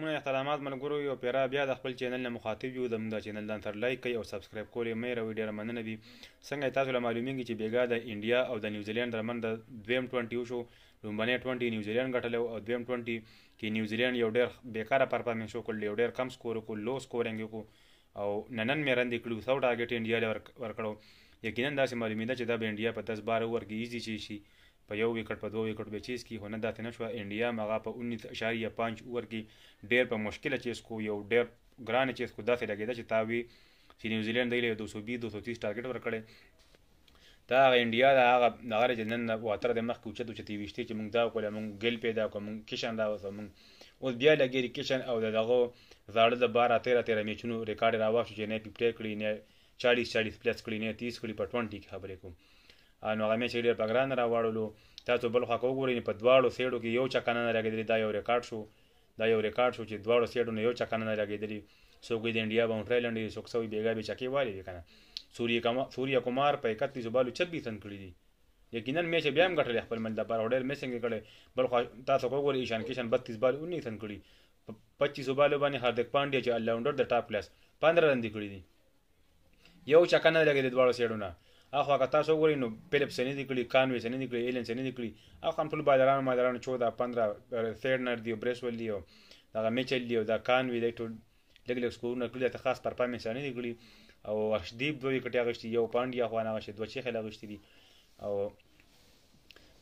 مونږ احترامات ملګرو یو پیرا بیا د خپل چینل نه مخاطب یو زموږ د چینل دان سره لایک کوي او سبسکرایب کول یې مې راوي ډیره مننه دي څنګه تاسو له معلومیږي چې بیګا د انډیا او د نیوزیلند ترمن د دویم 20 شو لومبنه 20 نیوزیلند ګټل او دویم 20 کې نیوزیلند یو ډیر بیکاره پرفارمنس وکړ یو ډیر کم سکور وکړ لو سکورینګ وکړ او ننن مې رندې کړو 100 ټارګټ انډیا لور ورکړو یقینا دا سیمه معلومیده چې دا به انډیا په 10 12 ورګي ایزي شي په یو وکټ په دوه وکټ به چیز کې هونه داتې نشو انډیا مغه په 19.5 اوور کې ډیر په مشکله چیز کو یو ډیر ګران چیز کو داسې لګیدا چې تاوی چې نیوزیلند دی له 220 230 ټارګټ ورکړي دا انډیا دا هغه دغه چې نن واتر د مخ کې اوچت اوچت ویشته چې موږ دا کول موږ ګل پیدا کوم کیشن دا وسه موږ اوس بیا لګیری کیشن او دغه زړه د 12 13 13 میچونو ریکارډ راوښ چې نه پیپټر کړی نه 40 40 پلس کړی نه 30 کړی په 20 خبرې کوم نو هغه میچ ډیر په ګران راوړلو تاسو بل خو وګورئ په دواړو سیډو کې یو چکن نه راګېدلی دا یو ریکارډ شو دا یو ریکارډ شو چې دواړو سیډو نه یو چکن نه راګېدلی څوک د انډیا باونډري لنډي څوک سوي بیګا به چکی والی کنه سوریا کما سوریا کومار په 31 بالو 26 رن کړی دی یقینا میچ بیا هم غټل خپل منډه پر اورډر میسنګ کړي بل خو تاسو وګورئ ایشان کشن 32 بال 19 رن کړی 25 بال باندې هردک پانډیا چې الله اونډر د ټاپ کلاس 15 رن دی کړی دی یو چکن لګیدل دواړو سیډونه اخو که تاسو وګورئ نو فلپس نه دي کړی کانوي نه دي کړی ایلنس نه دي کړی اخو هم ټول بازارانو مادرانو 14 15 ثیرنر دی برسول دی دا میچل دی دا کانوي دی ټول لګ لګ سکورونه کړی ته خاص پرفارمنس نه دي کړی او اشدیب دوی کټیا غشتي یو پاندیا خو نه غشتي دوه چی خلک غشتي دي او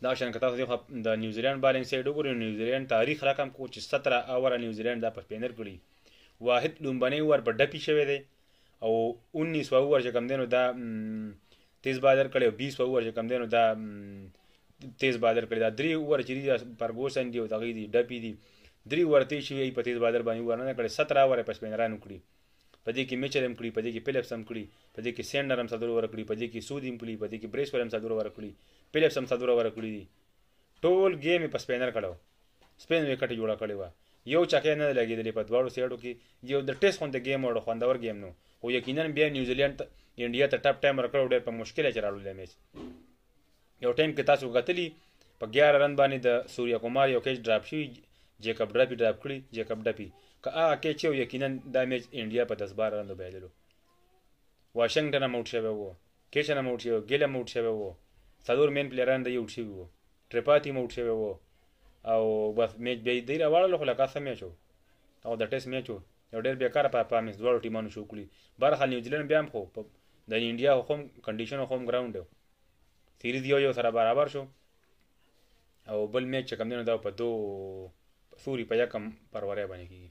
دا شان کته دی د نیوزیلند بالانس یې وګورئ نیوزیلند تاریخ رقم کو چې 17 اور نیوزیلند دا په پینر کړی واحد لومبني ور په ډپی شوی دی او 19 اور چې کم دینو دا تیز بادر کړي او 20 اوور چې کم دی نو دا تیز بادر کړي دا درې اوور چې دی پرګوسن دی او دغې دی ډپی دی درې اوور تیز شوی په تیز بادر باندې ورنه کړي 17 اوور پس بینران کړي په دې کې میچر هم کړي په دې کې پیلپس هم کړي په دې کې سینډر هم صدور ور کړي په دې کې سود هم کړي په دې کې بریسور هم صدور ور کړي پیلپس هم صدور ور کړي ټول گیم په سپینر کړو سپین وکټ جوړه کړې و یو چکه نه لګیدلی په دواړو سیډو کې یو د ټیس خوند گیم وړو خوندور گیم نو خو یقینا بیا نیوزیلند انډیا ته ټاپ ټایم ورکړو ډېر په مشکله چرالو لمیچ یو ټایم کې تاسو غتلی په 11 رن باندې د سوریا کومار یو کیچ ډراپ شوی جیکب ډراپی ډراپ کړی جیکب ډپی که هغه کیچ یو یقینا دا میچ انډیا په 10 12 رن وبایللو واشنگټن هم اوټ شوی وو کیچ هم اوټ شوی ګیل هم اوټ شوی وو څلور مین پلیران د یو اوټ شوی وو ټریپاتی هم اوټ شوی وو او بس میچ به دی راوړل خو لکه سم میچو او د ټیسټ میچو یو ډېر بیکار په پامیس دوه ټیمونو شو کړی برخه نیوزیلند بیا هم خو د انډیا هم کنډیشن هم ګراوند سیریز یو یو سره برابر شو او بل میچ کم دی نو دا په دوه سوري په یکم پرورې باندې کیږي